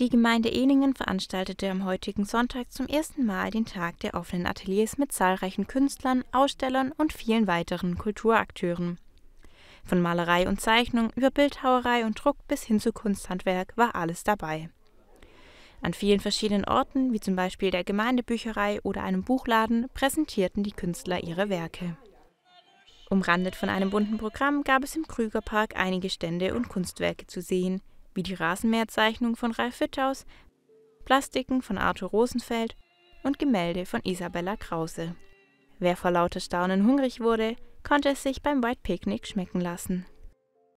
Die Gemeinde Ehningen veranstaltete am heutigen Sonntag zum ersten Mal den Tag der offenen Ateliers mit zahlreichen Künstlern, Ausstellern und vielen weiteren Kulturakteuren. Von Malerei und Zeichnung über Bildhauerei und Druck bis hin zu Kunsthandwerk war alles dabei. An vielen verschiedenen Orten, wie zum Beispiel der Gemeindebücherei oder einem Buchladen, präsentierten die Künstler ihre Werke. Umrandet von einem bunten Programm gab es im Krügerpark einige Stände und Kunstwerke zu sehen, wie die Rasenmäherzeichnung von Ralf Witthaus, Plastiken von Arthur Rosenfeld und Gemälde von Isabella Krause. Wer vor lauter Staunen hungrig wurde, konnte es sich beim White Picnic schmecken lassen.